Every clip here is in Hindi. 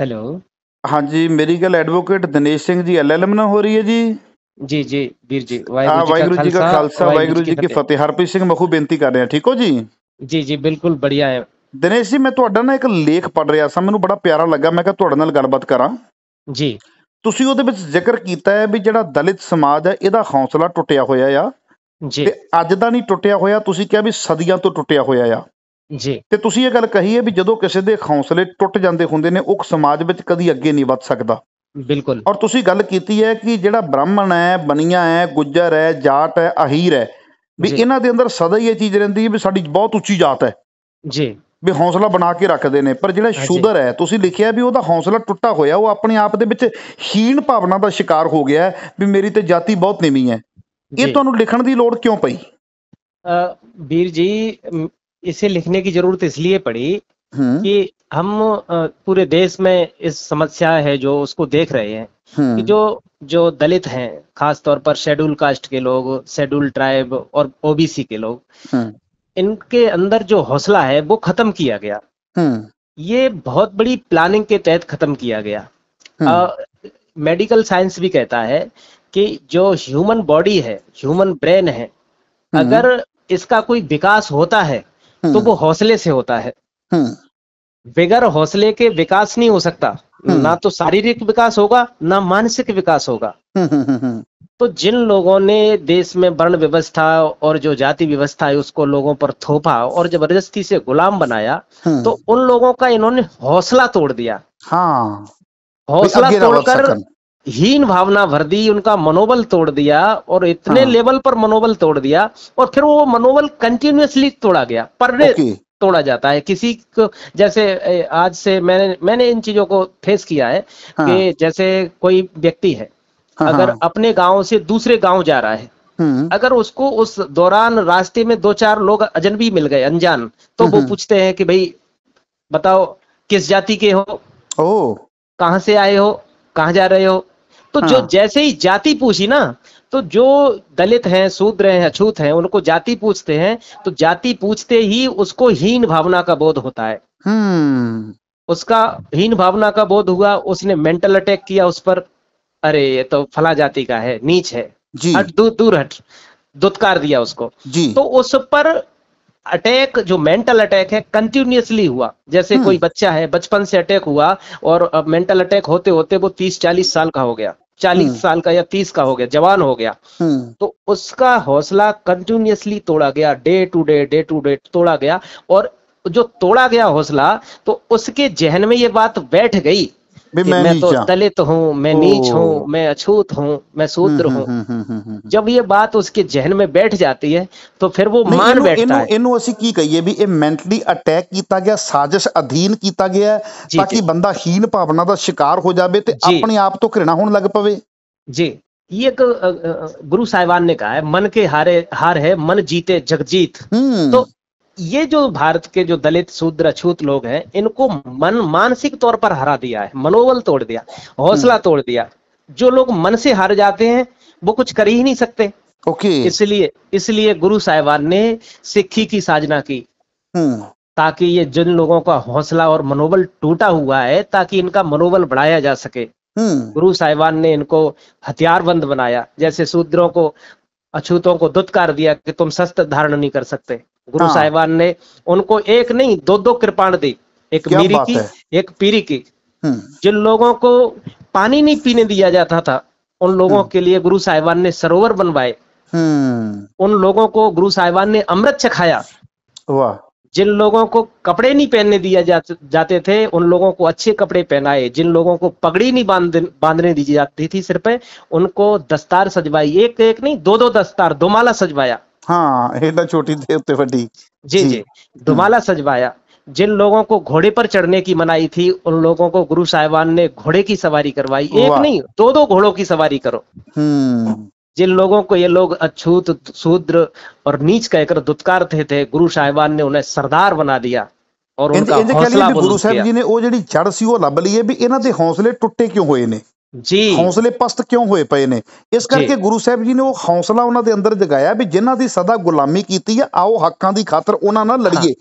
ਹੈਲੋ ਹਾਂਜੀ ਮੇਰੀ ਗੱਲ ਐਡਵੋਕੇਟ ਦਿਨੇਸ਼ ਸਿੰਘ ਜੀ ਐਲਐਲਐਮ ਨਾਲ ਹੋ ਰਹੀ ਹੈ ਜੀ ਜੀ ਜੀ ਵੀਰ ਜੀ ਵਾਹਿਗੁਰੂ ਜੀ ਦਾ ਖਾਲਸਾ ਵਾਹਿਗੁਰੂ ਜੀ ਕੀ ਫਤਿਹ ਹਰਪ੍ਰੀਤ ਸਿੰਘ ਮਖੂ ਬੇਨਤੀ ਕਰ ਆ ਠੀਕ ਹੋ ਜੀ ਜੀ ਜੀ ਬਿਲਕੁਲ ਬੜੀਆ ਹੈ ਦਿਨੇਸ਼ ਜੀ ਮੈਂ ਤੁਹਾਡਾ ਨਾ ਇੱਕ ਲੇਖ ਪੜ ਰਿਹਾ ਸਾਂ ਮੈਨੂੰ ਬੜਾ ਪਿਆਰਾ ਲੱਗਾ ਮੈਂ ਕਿਹਾ ਤੁਹਾਡੇ ਨਾਲ ਗੱਲਬਾਤ ਕਰਾਂ ਜੀ ਤੁਸੀਂ ਉਹਦੇ ਵਿੱਚ ਜ਼ਿਕਰ ਕੀਤਾ ਹੈ ਵੀ ਜਿਹੜਾ ਦਲਿਤ ਸਮਾਜ ਹੈ ਇਹਦਾ ਹੌਸਲਾ ਟੁੱਟਿਆ ਹੋਇਆ ਆ ਜੀ ਤੇ ਅੱਜ ਦਾ ਨਹੀਂ ਟੁੱਟਿਆ ਹੋਇਆ ਤੁਸੀਂ ਕਿਹਾ ਵੀ ਸਦੀਆਂ ਤੋਂ ਟੁੱਟਿਆ ਹੋਇਆ ਆ ਜੀ ਤੇ ਤੁਸੀਂ ਇਹ ਗੱਲ ਕਹੀ ਹੈ ਵੀ ਜਦੋਂ ਕਿਸੇ ਦੇ ਹੌਸਲੇ ਟੁੱਟ ਜਾਂਦੇ ਹੁੰਦੇ ਨੇ ਉਹ ਸਮਾਜ ਵਿੱਚ ਕਦੀ ਅੱਗੇ ਨਹੀਂ ਵੱਧ ਸਕਦਾ ਬਿਲਕੁਲ ਔਰ ਤੁਸੀਂ ਗੱਲ ਕੀਤੀ ਹੈ ਕਿ ਜਿਹੜਾ ਬ੍ਰਾਹਮਣ ਹੈ ਬਨੀਆ ਹੈ ਗੁੱਜਰ ਹੈ ਜਾਟ ਹੈ ਅਹੀਰ ਹੈ ਵੀ ਇਹਨਾਂ ਦੇ ਅੰਦਰ ਸਦਾ ਹੀ ਇਹ ਚੀਜ਼ ਰਹਿੰਦੀ ਹੈ ਵੀ ਸਾਡੀ ਬਹੁਤ ਉੱਚੀ ਜਾਤ ਹੈ ਜੀ ਵੀ ਹੌਸਲਾ ਬਣਾ ਕੇ ਰੱਖਦੇ ਨੇ ਪਰ ਜਿਹੜਾ ਸ਼ੂਦਰ ਹੈ ਤੁਸੀਂ ਲਿਖਿਆ ਵੀ ਉਹਦਾ ਹੌਸਲਾ ਟੁੱਟਾ ਹੋਇਆ ਉਹ ਆਪਣੇ ਆਪ ਦੇ ਵਿੱਚ ਹੀਣ ਭਾਵਨਾ ਦਾ ਸ਼ਿਕਾਰ ਹੋ ਗਿਆ ਵੀ ਮੇਰੀ ਤੇ ਜਾਤੀ ਬਹੁਤ ਨੀਵੀਂ ਹੈ ਇਹ ਤੁਹਾਨੂੰ ਲਿਖਣ ਦੀ ਲੋੜ ਕਿਉਂ ਪਈ ਅ ਵੀਰ ਜੀ इसे लिखने की जरूरत इसलिए पड़ी हम्म। कि हम पूरे देश में इस समस्या है जो उसको देख रहे हैं हम्म। कि जो जो दलित हैं खास तौर पर शेड्यूल कास्ट के लोग शेड्यूल ट्राइब और ओबीसी के लोग हम्म। इनके अंदर जो हौसला है वो खत्म किया गया ये बहुत बड़ी प्लानिंग के तहत खत्म किया गया आ, मेडिकल साइंस भी कहता है कि जो ह्यूमन बॉडी है ह्यूमन ब्रेन है अगर इसका कोई विकास होता है तो हम्म। वो हौसले से होता है हम्म। बगैर हौसले के विकास नहीं हो सकता हम्म। ना तो शारीरिक विकास होगा ना मानसिक विकास होगा तो जिन लोगों ने देश में वर्ण व्यवस्था और जो जाति व्यवस्था है उसको लोगों पर थोपा और जबरदस्ती से गुलाम बनाया तो उन लोगों का इन्होंने हौसला तोड़ दिया हाँ हौसला तोड़कर हीन भावना भर दी उनका मनोबल तोड़ दिया और इतने हाँ। लेवल पर मनोबल तोड़ दिया और फिर वो मनोबल कंटिन्यूसली तोड़ा गया पर तोड़ा जाता है किसी को जैसे आज से मैंने मैंने इन चीजों को फेस किया है हाँ। कि जैसे कोई व्यक्ति है हाँ, हाँ। अगर अपने गांव से दूसरे गांव जा रहा है हम्म। अगर उसको उस दौरान रास्ते में दो चार लोग अजनबी मिल गए अनजान तो वो हम्म, हम्म। पूछते हैं कि भाई बताओ किस जाति के हो कहाँ से आए हो कहाँ जा रहे हो तो हाँ। जो जैसे ही जाति पूछी ना तो जो दलित हैं शूद्र हैं अछूत हैं उनको जाति पूछते हैं तो जाति पूछते ही उसको हीन भावना का बोध होता है हम्म। उसका हीन भावना का बोध हुआ उसने मेंटल अटैक किया उस पर अरे ये तो फला जाति का है नीच है जी। हट दूर दूर हट दुत्कार दिया उसको जी। तो उस पर अटैक जो मेंटल अटैक है कंटिन्यूसली हुआ जैसे हम्म। कोई बच्चा है बचपन से अटैक हुआ और मेंटल अटैक होते होते वो तीस चालीस साल का हो गया चालीस हम्म। साल का या तीस का हो गया जवान हो गया हम्म। तो उसका हौसला कंटिन्यूसली तोड़ा गया day to day day to day तोड़ा गया और जो तोड़ा गया हौसला तो उसके जहन में ये बात बैठ गई मैं, मैं तो दलित हूँ मैं नीच हूँ मैं अछूत हूँ मैं शूद्र हम्म, हूँ हम्म, हम्म, जब ये बात उसके जहन में बैठ जाती है तो फिर वो मान बैठता है ਇਹਨੂੰ ਅਸੀਂ ਕੀ ਕਹੀਏ ਵੀ ਇਹ ਮੈਂਟਲੀ ਅਟੈਕ ਕੀਤਾ ਗਿਆ ਸਾਜ਼ਿਸ਼ ਅਧੀਨ ਕੀਤਾ ਗਿਆ ਤਾਂ ਕਿ ਬੰਦਾ ਹੀਨ ਭਾਵਨਾ ਦਾ ਸ਼ਿਕਾਰ ਹੋ ਜਾਵੇ ਤੇ ਆਪਣੇ ਆਪ ਤੋਂ ਘਿਰਣਾ ਹੋਣ ਲੱਗ ਪਵੇ ਜੀ ये एक गुरु साहिबान ने कहा है मन के हारे हार है मन जीते जगजीत तो ये जो भारत के जो दलित शूद्र अछूत लोग हैं इनको मन मानसिक तौर पर हरा दिया है मनोबल तोड़ दिया हौसला हम्म। तोड़ दिया जो लोग मन से हार जाते हैं वो कुछ कर ही नहीं सकते ओके इसलिए इसलिए गुरु साहिबान ने सिक्खी की साजना की हम्म। ताकि ये जिन लोगों का हौसला और मनोबल टूटा हुआ है ताकि इनका मनोबल बढ़ाया जा सके हम्म। गुरु साहिबान ने इनको हथियारबंद बनाया जैसे शूद्रों को अछूतों को दुत्कार दिया कि तुम शस्त्र धारण नहीं कर सकते गुरु हाँ। साहिबान ने उनको एक नहीं दो दो कृपाण दी एक मीरी की एक पीरी की हम्म। जिन लोगों को पानी नहीं पीने दिया जाता था उन लोगों हम्म। के लिए गुरु साहिबान ने सरोवर बनवाए हम्म। उन लोगों को गुरु साहिबान ने अमृत चखाया वाह जिन लोगों को कपड़े नहीं पहनने दिया जाते थे उन लोगों को अच्छे कपड़े पहनाए जिन लोगों को पगड़ी नहीं बांध बांधने दी जाती थी सिर पे उनको दस्तार सजवाई एक एक नहीं दो दो दस्तार दो माला सजवाया हाँ छोटी देवते फटी जी जी दुमाला सजवाया जिन लोगों को घोड़े पर चढ़ने की मनाई थी उन लोगों को गुरु साहिबान ने घोड़े की सवारी करवाई एक नहीं दो दो घोड़ों की सवारी करो हम्म। जिन लोगों को ये लोग अछूत शूद्र और नीच कहकर दुत्कार थे थे गुरु साहिबान ने उन्हें सरदार बना दिया और उनका ਦਾ ਹੌਸਲਾ ਬੁਲੰਦ ਕੀਤਾ ਗੁਰੂ ਸਾਹਿਬ ਜੀ ਨੇ ਉਹ ਜਿਹੜੀ ਚੜ ਸੀ ਉਹ ਲੱਭ ਲਈ ਹੈ ਵੀ ਇਹਨਾਂ हौसले ਹੌਸਲੇ क्यों हुए ने ਜੀ ਹੌਸਲੇ ਪਸਤ ਕਿਉਂ ਹੋਏ ਪਏ ਨੇ ਇਸ ਕਰਕੇ ਗੁਰੂ ਸਾਹਿਬ ਜੀ ਨੇ ਉਹ ਹੌਸਲਾ ਉਹਨਾਂ ਦੇ ਅੰਦਰ ਜਗਾਇਆ ਵੀ ਜਿਨ੍ਹਾਂ ਦੀ ਸਦਾ ਗੁਲਾਮੀ ਕੀਤੀ ਆ ਆਓ ਹੱਕਾਂ ਦੀ ਖਾਤਰ ਉਹਨਾਂ ਨਾਲ ਲੜੀਏ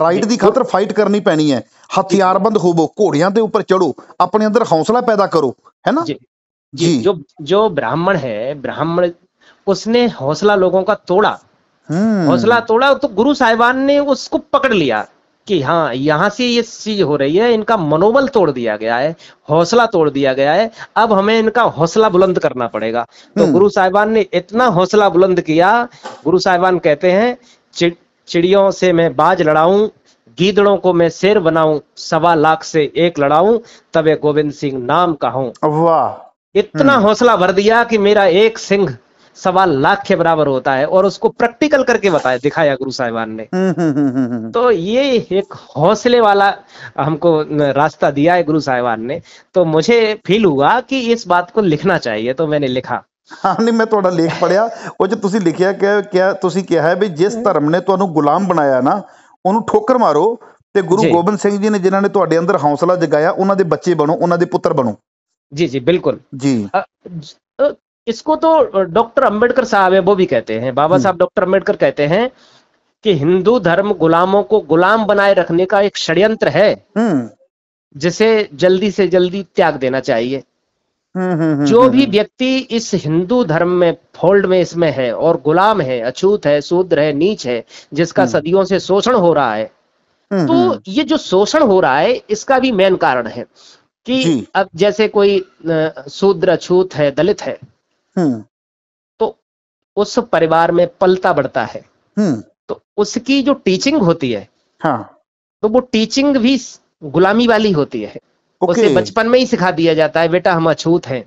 ਰਾਈਟ ਦੀ ਖਾਤਰ ਫਾਈਟ ਕਰਨੀ ਪੈਣੀ ਹੈ ਹਥਿਆਰਬੰਦ ਹੋਵੋ ਘੋੜਿਆਂ ਦੇ ਉੱਪਰ ਚੜੋ ਆਪਣੇ ਅੰਦਰ ਹੌਸਲਾ ਪੈਦਾ ਕਰੋ ਹੈ ਨਾ ਜੋ ਜੋ जो ਬ੍ਰਾਹਮਣ है ब्राह्मण उसने हौसला लोगों का ਹੌਸਲਾ ਤੋੜਾ ਉਹ ਤਾਂ ਗੁਰੂ ਸਾਹਿਬਾਨ ਨੇ ਉਸਕੋ ਪਕੜ ਲਿਆ कि हाँ यहाँ से ये चीज हो रही है इनका मनोबल तोड़ दिया गया है हौसला तोड़ दिया गया है अब हमें इनका हौसला बुलंद करना पड़ेगा तो हम्म। गुरु साहिबान ने इतना हौसला बुलंद किया गुरु साहिबान कहते हैं चिड़ियों से मैं बाज लड़ाऊं गीदड़ों को मैं शेर बनाऊं सवा लाख से एक लड़ाऊं तबे गोविंद सिंह नाम का हूं वाह इतना हम्म। हौसला भर दिया कि मेरा एक सिंह सवा लाख के बराबर होता है और उसको प्रैक्टिकल करके बताया दिखाया गुरु साहिबान ने हम्म, हम्म, हम्म, तो ये एक हौसले वाला हमको रास्ता दिया है गुरु साहिबान ने तो मुझे फील हुआ कि इस बात को लिखना चाहिए तो मैंने लिखा हाँ नहीं मैं थोड़ा लेख पढ़िया वो जो तुसी लिखिया क्या क्या तुसी क्या है भाई जिस धर्म ने तो गुलाम बनाया ना उन्होंने ठोकर मारो ते गुरु गोबिंद सिंह जी ने जिन्होंने तो अंदर हौसला जगाया उन्होंने बच्चे बनो उन्होंने पुत्र बनो जी जी बिल्कुल जी इसको तो डॉक्टर अंबेडकर साहब है वो भी कहते हैं बाबा हम्म। साहब डॉक्टर अंबेडकर कहते हैं कि हिंदू धर्म गुलामों को गुलाम बनाए रखने का एक षड्यंत्र है हम्म। जिसे जल्दी से जल्दी त्याग देना चाहिए हम्म, जो भी व्यक्ति इस हिंदू धर्म में फोल्ड में इसमें है और गुलाम है अछूत है शूद्र है नीच है जिसका सदियों से शोषण हो रहा है तो ये जो शोषण हो रहा है इसका भी मेन कारण है कि अब जैसे कोई शूद्र अछूत है दलित है हम्म। तो उस परिवार में पलता बढ़ता है हम्म। तो उसकी जो टीचिंग होती है हाँ। तो वो टीचिंग भी गुलामी वाली होती है उसे बचपन में ही सिखा दिया जाता है बेटा हम अछूत हैं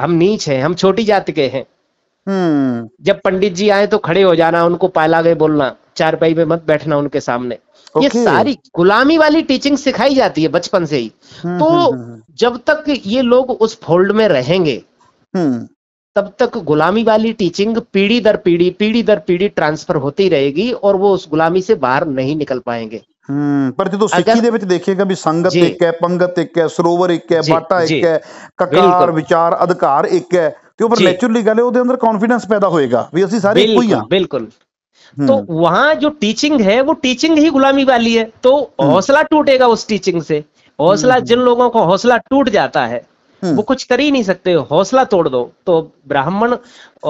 हम नीच हैं हम छोटी जाति के हैं हम्म। जब पंडित जी आए तो खड़े हो जाना उनको पाला गए बोलना चार पाई में मत बैठना उनके सामने ये सारी गुलामी वाली टीचिंग सिखाई जाती है बचपन से ही तो जब तक ये लोग उस फोल्ड में रहेंगे तब तक गुलामी वाली टीचिंग पीढ़ी दर पीढ़ी पीढ़ी दर पीढ़ी ट्रांसफर होती रहेगी और वो उस गुलामी से बाहर नहीं निकल पाएंगे हम्म, पर जो ਜਦੋਂ ਸਿੱਖੀ ਦੇ ਵਿੱਚ ਦੇਖੇਗਾ ਵੀ ਸੰਗਤ ਇੱਕ ਹੈ ਪੰਗਤ ਇੱਕ ਹੈ ਸਰੋਵਰ ਇੱਕ ਹੈ ਬਾਟਾ ਇੱਕ ਹੈ ਕਕਾਰ ਵਿਚਾਰ ਅਧਿਕਾਰ ਇੱਕ ਹੈ ਤੇ ਉਹ ਪਰ ਨੇਚਰਲੀ ਗੱਲ ਹੈ ਉਹਦੇ ਅੰਦਰ ਕੌਨਫੀਡੈਂਸ ਪੈਦਾ ਹੋਏਗਾ ਵੀ ਅਸੀਂ ਸਾਰੇ ਇੱਕੋ ਹੀ ਆ ਬਿਲकुल तो वहां जो टीचिंग है वो टीचिंग ही गुलामी वाली है तो हम्म। हौसला टूटेगा उस टीचिंग से हौसला हम्म। जिन लोगों को हौसला टूट जाता है हम्म। वो कुछ कर ही नहीं सकते हौसला तोड़ दो तो ब्राह्मण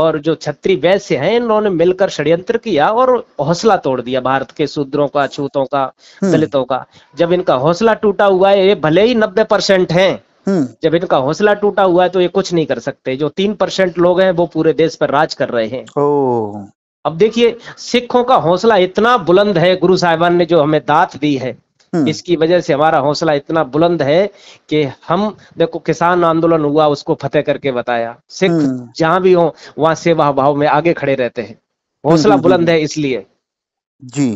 और जो छत्री वैश्य हैं इन्होंने मिलकर षड्यंत्र किया और हौसला तोड़ दिया भारत के शूद्रों का छूतों का हम्म। दलितों का जब इनका हौसला टूटा हुआ है ये भले ही नब्बे परसेंट है हम्म। जब इनका हौसला टूटा हुआ है तो ये कुछ नहीं कर सकते जो तीन परसेंट लोग हैं वो पूरे देश पर राज कर रहे हैं अब देखिए सिखों का हौसला इतना बुलंद है गुरु साहिबान ने जो हमें दात दी है हम्म। इसकी वजह से हमारा हौसला इतना बुलंद है कि हम देखो किसान आंदोलन हुआ उसको फतेह करके बताया सिख हम्म। जहां भी हो वहां सेवा भाव में आगे खड़े रहते हैं हौसला हम्म, बुलंद है इसलिए जी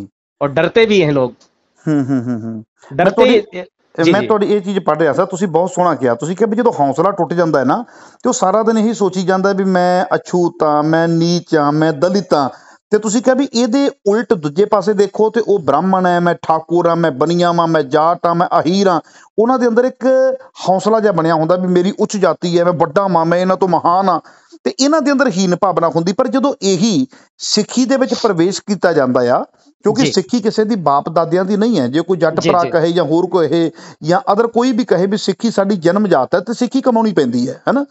और डरते भी हैं लोग डरते ਮੈਂ ਤੁਹਾਡੀ ਇਹ ਚੀਜ਼ ਪੜ ਰਿਹਾ ਸੀ ਤੁਸੀਂ ਬਹੁਤ ਸੋਹਣਾ ਕਿਹਾ ਤੁਸੀਂ ਕਿਹਾ ਵੀ ਜਦੋਂ ਹੌਸਲਾ ਟੁੱਟ ਜਾਂਦਾ ਹੈ ਨਾ ਤੇ ਉਹ ਸਾਰਾ ਦਿਨ ਇਹੀ ਸੋਚੀ ਜਾਂਦਾ ਵੀ मैं ਅਛੂਤ हाँ मैं ਨੀਚ हाँ ਮੈਂ ਦਲਿਤ ਆ ਤੇ ਤੁਸੀਂ ਕਿਹਾ ਵੀ ਇਹਦੇ ਉਲਟ ਦੂਜੇ ਪਾਸੇ ਦੇਖੋ ਤੇ ਉਹ ਬ੍ਰਾਹਮਣ ਹੈ ਮੈਂ ਠਾਕੁਰ ਆ ਮੈਂ ਬਨੀਆ ਵਾਂ ਮੈਂ ਜਾਟ ਆ ਮੈਂ ਅਹੀਰ ਆ ਉਹਨਾਂ ਦੇ ਅੰਦਰ ਇੱਕ ਹੌਸਲਾ ਜਿਹਾ ਬਣਿਆ ਹੁੰਦਾ ਵੀ ਮੇਰੀ ਉੱਚ ਜਾਤੀ ਹੈ ਮੈਂ ਵੱਡਾ ਮਾਂ ਮੈਂ ਇਹਨਾਂ ਤੋਂ ਮਹਾਨ ਆ ਤੇ ਇਹਨਾਂ ਦੇ ਅੰਦਰ ਹੀਨ ਭਾਵਨਾ ਹੁੰਦੀ ਪਰ ਜਦੋਂ ਇਹੀ ਸਿੱਖੀ ਦੇ ਵਿੱਚ ਪ੍ਰਵੇਸ਼ ਕੀਤਾ ਜਾਂਦਾ ਆ ਕਿਉਂਕਿ ਸਿੱਖੀ ਕਿਸੇ ਦੀ ਬਾਪ ਦਾਦਿਆਂ ਦੀ ਨਹੀਂ ਹੈ ਜੇ ਕੋਈ ਜੱਟ ਭਰਾ ਕਹੇ ਜਾਂ ਹੋਰ ਕੋਈ ਇਹ ਜਾਂ ਅਦਰ ਕੋਈ ਵੀ ਕਹੇ ਵੀ ਸਿੱਖੀ ਸਾਡੀ ਜਨਮ ਜਾਤ ਹੈ ਤੇ ਸਿੱਖੀ ਕਮਾਉਣੀ ਪੈਂਦੀ ਹੈ ਹੈਨਾ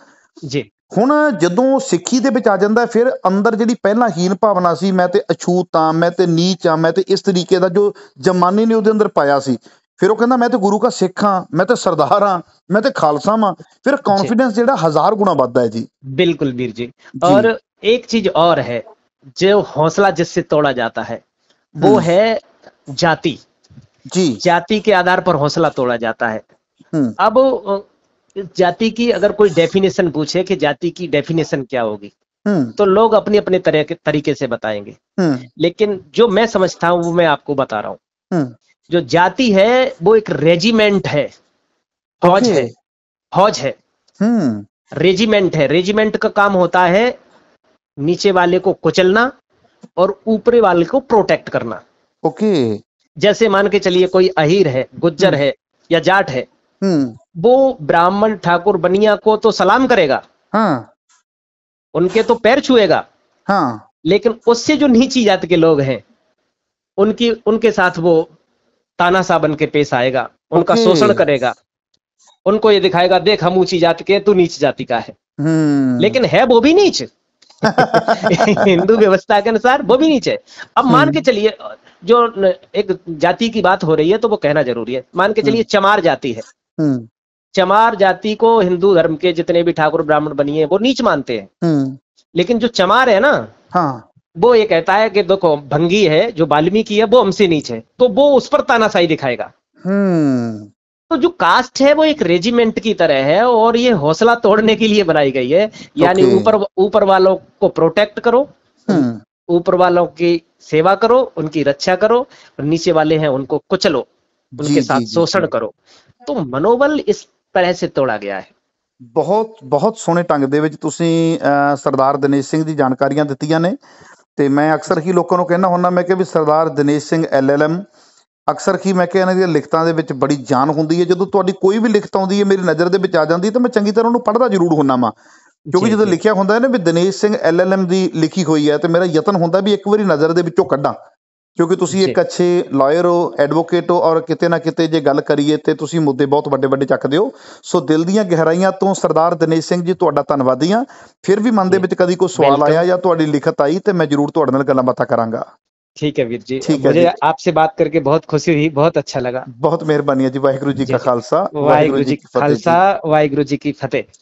ਜੀ ਹੁਣ ਜਦੋਂ ਸਿੱਖੀ ਦੇ ਵਿੱਚ ਆ ਜਾਂਦਾ ਫਿਰ ਅੰਦਰ ਜਿਹੜੀ ਪਹਿਲਾਂ ਹੀਨ ਭਾਵਨਾ ਸੀ ਮੈਂ ਤੇ ਅਛੂਤ ਆ ਮੈਂ ਤੇ ਨੀਚ ਆ ਮੈਂ ਤੇ ਇਸ ਤਰੀਕੇ ਦਾ ਜੋ ਜਮਾਨੇ ਨੇ ਉਹਦੇ ਅੰਦਰ ਪਾਇਆ ਸੀ ਫਿਰ ਉਹ ਕਹਿੰਦਾ ਮੈਂ ਤੇ ਗੁਰੂ ਦਾ ਸਿੱਖ ਆ ਮੈਂ ਤੇ ਸਰਦਾਰ ਆ ਮੈਂ ਤੇ ਖਾਲਸਾ ਆ ਫਿਰ ਕੌਨਫੀਡੈਂਸ ਜਿਹੜਾ ਹਜ਼ਾਰ ਗੁਣਾ ਵੱਧਦਾ ਹੈ ਜੀ ਬਿਲਕੁਲ ਵੀਰ ਜੀ ਔਰ ਇੱਕ ਔਰ ਹੈ ਜੋ ਹੌਸਲਾ ਜਿਸ ਸੇ ਤੋੜਾ ਜਾਂਦਾ ਹੈ ਉਹ ਹੈ ਜਾਤੀ ਜੀ ਜਾਤੀ ਕੇ ਆਧਾਰ ਪਰ ਹੌਸਲਾ ਤੋੜਾ ਜਾਂਦਾ ਹੈ ਹਮ ਅਬ इस जाति की अगर कोई डेफिनेशन पूछे कि जाति की डेफिनेशन क्या होगी हम्म। तो लोग अपने अपने तरीके से बताएंगे हम्म। लेकिन जो मैं समझता हूँ वो मैं आपको बता रहा हूँ हम्म। जो जाति है वो एक रेजिमेंट है फौज है फौज है रेजिमेंट है रेजिमेंट का काम होता है नीचे वाले को कुचलना और ऊपर वाले को प्रोटेक्ट करना ओके जैसे मान के चलिए कोई अहीर है गुज्जर है या जाट है हम्म। वो ब्राह्मण ठाकुर बनिया को तो सलाम करेगा हाँ उनके तो पैर छुएगा हाँ लेकिन उससे जो नीची जात के लोग हैं उनकी उनके साथ वो तानाशाह बन के पेश आएगा उनका शोषण करेगा उनको ये दिखाएगा देख हम ऊंची जात के तू नीच जाति का है हम्म। लेकिन है वो भी नीच हिंदू व्यवस्था के अनुसार वो भी नीचे अब मान के हम्म। चलिए जो एक जाति की बात हो रही है तो वो कहना जरूरी है मान के चलिए चमार जाति है हम्म। चमार जाति को हिंदू धर्म के जितने भी ठाकुर ब्राह्मण बनिए वो नीच मानते हैं हम्म। लेकिन जो चमार है ना हाँ वो ये कहता है कि देखो भंगी है जो वाल्मीकि है वो हमसे नीच है तो वो उस पर तानाशाही दिखाएगा हम्म। तो जो कास्ट है वो एक रेजिमेंट की तरह है और ये हौसला तोड़ने के लिए बनाई गई है यानी ऊपर ऊपर वालों को प्रोटेक्ट करो ऊपर वालों की सेवा करो उनकी रक्षा करो और नीचे वाले हैं उनको कुचलो उनके साथ शोषण करो तो मनोबल इस तरह से तोड़ा गया है ਬਹੁਤ ਬਹੁਤ ਸੋਹਣੇ ਢੰਗ ਦੇ ਵਿੱਚ ਤੁਸੀਂ ਸਰਦਾਰ ਦਿਨੇਸ਼ ਸਿੰਘ ਦੀ ਜਾਣਕਾਰੀਆਂ ਦਿੱਤੀਆਂ ਨੇ ਤੇ ਮੈਂ ਅਕਸਰ ਹੀ ਲੋਕਾਂ ਨੂੰ ਕਹਿਣਾ ਹੁੰਦਾ ਮੈਂ ਕਿ ਵੀ ਸਰਦਾਰ ਦਿਨੇਸ਼ ਸਿੰਘ ਐਲਐਲਐਮ ਅਕਸਰ ਕੀ ਮੈਂ ਕਹਿੰਦਾ ਇਹਨਾਂ ਦੀਆਂ ਲਿਖਤਾਂ ਦੇ ਵਿੱਚ ਬੜੀ ਜਾਨ ਹੁੰਦੀ ਹੈ ਜਦੋਂ ਤੁਹਾਡੀ ਕੋਈ ਵੀ ਲਿਖਤ ਆਉਂਦੀ ਹੈ ਮੇਰੀ ਨਜ਼ਰ ਦੇ ਵਿੱਚ ਆ ਜਾਂਦੀ ਤਾਂ ਮੈਂ ਚੰਗੀ ਤਰ੍ਹਾਂ ਉਹਨੂੰ ਪੜ੍ਹਦਾ ਜ਼ਰੂਰ ਹੁੰਨਾ ਮਾ ਕਿਉਂਕਿ ਜਦੋਂ ਲਿਖਿਆ ਹੁੰਦਾ ਹੈ ਨਾ ਵੀ ਦਿਨੇਸ਼ ਸਿੰਘ ਐਲਐਲਐਮ ਦੀ ਲਿਖੀ ਹੋਈ ਹੈ ਤੇ ਮੇਰਾ ਯਤਨ ਹੁੰਦਾ ਵੀ ਇੱਕ ਵਾਰੀ ਨਜ਼ਰ ਦੇ ਵਿੱਚੋਂ ਕੱਢਾਂ ਕਿਉਂਕਿ ਤੁਸੀਂ ਇੱਕ ਅੱਛੇ ਲਾਇਰ ਹੋ ਐਡਵੋਕੇਟ ਹੋ ਔਰ ਕਿਤੇ ਨਾ ਕਿਤੇ ਜੇ ਗੱਲ ਕਰੀਏ ਤੇ ਤੁਸੀਂ ਮੁੱਦੇ ਬਹੁਤ ਵੱਡੇ ਵੱਡੇ ਚੱਕਦੇ ਹੋ ਸੋ ਦਿਲ ਦੀਆਂ ਗਹਿਰਾਈਆਂ ਤੋਂ ਸਰਦਾਰ ਦਿਨੇਸ਼ ਸਿੰਘ ਜੀ ਤੁਹਾਡਾ ਧੰਨਵਾਦੀ ਆ ਫਿਰ ਵੀ ਮਨ ਦੇ ਵਿੱਚ ਕਦੀ ਕੋਈ ਸਵਾਲ ਆਇਆ ਜਾਂ ਤੁਹਾਡੀ ਲਿਖਤ ਆਈ ਤੇ ਮੈਂ ਜ਼ਰੂਰ ਤੁਹਾਡੇ ਨਾਲ ਗੱਲਾਂ ਬਾਤਾਂ ਕਰਾਂਗਾ ਠੀਕ ਹੈ ਵੀਰ ਜੀ ਮੈਨੂੰ ਆਪਸੇ ਬਾਤ ਕਰਕੇ ਬਹੁਤ ਖੁਸ਼ੀ ਹੋਈ ਬਹੁਤ ਅੱਛਾ ਲੱਗਾ ਬਹੁਤ ਮਿਹਰਬਾਨੀ है ਜੀ ਵਾਹਿਗੁਰੂ ਜੀ ਕਾ ਖਾਲਸਾ ਵਾਹਿਗੁਰੂ ਜੀ ਕੀ ਫਤਿਹ ਵਾਹਿਗੁਰੂ ਜੀ ਕੀ ਫਤਿਹ